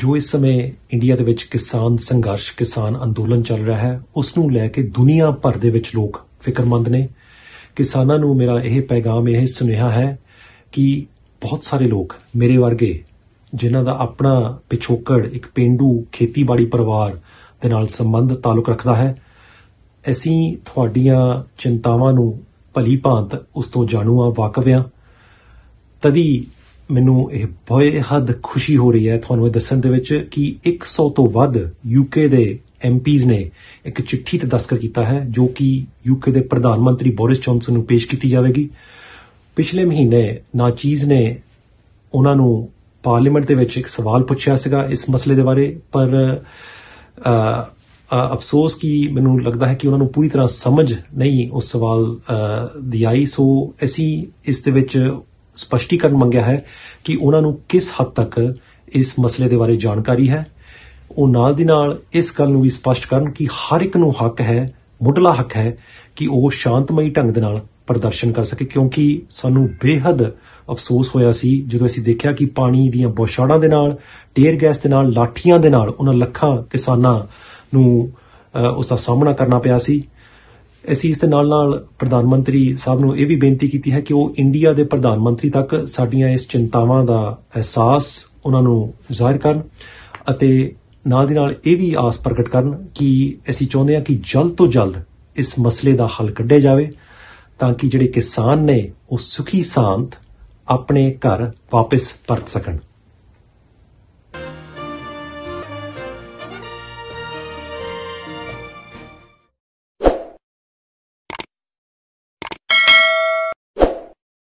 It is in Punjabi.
ਜੋ ਇਸ ਸਮੇਂ ਇੰਡੀਆ ਦੇ ਵਿੱਚ ਕਿਸਾਨ ਸੰਘਰਸ਼ ਕਿਸਾਨ ਅੰਦੋਲਨ ਚੱਲ ਰਿਹਾ ਹੈ ਉਸ ਨੂੰ ਲੈ ਕੇ ਦੁਨੀਆ ਭਰ ਦੇ ਵਿੱਚ ਲੋਕ ਫਿਕਰਮੰਦ ਨੇ ਕਿਸਾਨਾਂ ਨੂੰ ਮੇਰਾ ਇਹ ਪੈਗਾਮ ਇਹ ਸੁਨੇਹਾ ਹੈ ਕਿ ਬਹੁਤ ਸਾਰੇ ਲੋਕ ਮੇਰੇ ਵਰਗੇ ਜਿਨ੍ਹਾਂ ਦਾ ਆਪਣਾ ਪਿਛੋਕੜ ਇੱਕ ਪਿੰਡੂ ਖੇਤੀਬਾੜੀ ਪਰਿਵਾਰ ਦੇ ਨਾਲ ਸੰਬੰਧ ਤਾਲੁਕ ਰੱਖਦਾ ਹੈ ਅਸੀਂ ਤੁਹਾਡੀਆਂ ਚਿੰਤਾਵਾਂ ਨੂੰ ਭਲੀ ਭਾਂਤ ਉਸ ਤੋਂ ਜਾਣੂ ਆ ਵਾਕਵਿਆਂ ਆ ਤਦੀ ਮੈਨੂੰ ਇਹ ਬਹੁਤ ਖੁਸ਼ੀ ਹੋ ਰਹੀ ਹੈ ਤੁਹਾਨੂੰ ਇਹ ਦੱਸਣ ਦੇ ਵਿੱਚ ਕਿ 100 ਤੋਂ ਵੱਧ ਯੂਕੇ ਦੇ ਐਮਪੀਜ਼ ਨੇ ਇੱਕ ਚਿੱਠੀ ਤੇ ਦਸਤਖਤ ਕੀਤਾ ਹੈ ਜੋ ਕਿ ਯੂਕੇ ਦੇ ਪ੍ਰਧਾਨ ਮੰਤਰੀ ਬੋਰਿਸ ਜੌਨਸਨ ਨੂੰ ਪੇਸ਼ ਕੀਤੀ ਜਾਵੇਗੀ ਪਿਛਲੇ ਮਹੀਨੇ ਨਾਚੀਜ਼ ਨੇ ਉਹਨਾਂ ਨੂੰ ਪਾਰਲੀਮੈਂਟ ਦੇ ਵਿੱਚ ਇੱਕ ਸਵਾਲ ਪੁੱਛਿਆ ਸੀਗਾ ਇਸ ਮਸਲੇ ਦੇ ਬਾਰੇ ਪਰ ਅਫਸੋਸ ਕਿ ਮੈਨੂੰ ਲੱਗਦਾ ਹੈ ਕਿ ਉਹਨਾਂ ਨੂੰ ਪੂਰੀ ਤਰ੍ਹਾਂ ਸਮਝ ਨਹੀਂ ਉਸ ਸਵਾਲ ਦੀ ਆਈ ਸੋ ਅਸੀਂ ਇਸ ਦੇ ਵਿੱਚ ਸਪਸ਼ਟੀਕਰਨ ਮੰਗਿਆ ਹੈ ਕਿ ਉਹਨਾਂ ਨੂੰ ਕਿਸ ਹੱਦ ਤੱਕ ਇਸ ਮਸਲੇ ਦੇ ਬਾਰੇ ਜਾਣਕਾਰੀ ਹੈ ਉਹ ਨਾਲ ਦੀ ਨਾਲ ਇਸ ਗੱਲ ਨੂੰ ਵੀ ਸਪਸ਼ਟ ਕਰਨ ਕਿ ਹਰ ਇੱਕ ਨੂੰ ਹੱਕ ਹੈ ਮੁੱਢਲਾ ਹੱਕ ਹੈ ਕਿ ਉਹ ਸ਼ਾਂਤਮਈ ਢੰਗ ਦੇ ਨਾਲ ਪ੍ਰਦਰਸ਼ਨ ਕਰ ਸਕੇ ਕਿਉਂਕਿ ਸਾਨੂੰ ਬੇਹੱਦ ਅਫਸੋਸ ਹੋਇਆ ਸੀ ਜਦੋਂ ਅਸੀਂ ਦੇਖਿਆ ਕਿ ਪਾਣੀ ਦੀਆਂ ਬੋਛੜਾਂ ਦੇ ਨਾਲ ਟੇਰ ਗੈਸ ਦੇ ਨਾਲ ਲਾਠੀਆਂ ਦੇ ਨਾਲ ਉਹਨਾਂ ਲੱਖਾਂ ਕਿਸਾਨਾਂ ਨੂੰ ਉਸ ਦਾ ਸਾਹਮਣਾ ਕਰਨਾ ਪਿਆ ਸੀ ਅਸੀਂ ਇਸ ਦੇ ਨਾਲ ਨਾਲ ਪ੍ਰਧਾਨ ਮੰਤਰੀ ਸਾਹਿਬ ਨੂੰ ਇਹ ਵੀ ਬੇਨਤੀ ਕੀਤੀ ਹੈ ਕਿ ਉਹ ਇੰਡੀਆ ਦੇ ਪ੍ਰਧਾਨ ਮੰਤਰੀ ਤੱਕ ਸਾਡੀਆਂ ਇਸ ਚਿੰਤਾਵਾਂ ਦਾ ਅਹਿਸਾਸ ਉਹਨਾਂ ਨੂੰ ਜ਼ਾਹਿਰ ਕਰਨ ਅਤੇ ਨਾਲ ਦੀ ਨਾਲ ਇਹ ਵੀ ਆਸ ਪ੍ਰਗਟ ਕਰਨ ਕਿ ਅਸੀਂ ਚਾਹੁੰਦੇ ਹਾਂ ਕਿ ਜਲਦ ਤੋਂ ਜਲਦ ਇਸ ਮਸਲੇ ਦਾ ਹੱਲ ਕੱਢਿਆ ਜਾਵੇ ਤਾਂ ਕਿ ਜਿਹੜੇ ਕਿਸਾਨ ਨੇ ਉਹ ਸੁਖੀ ਸ਼ਾਂਤ ਆਪਣੇ ਘਰ ਵਾਪਸ ਪਰਤ ਸਕਣ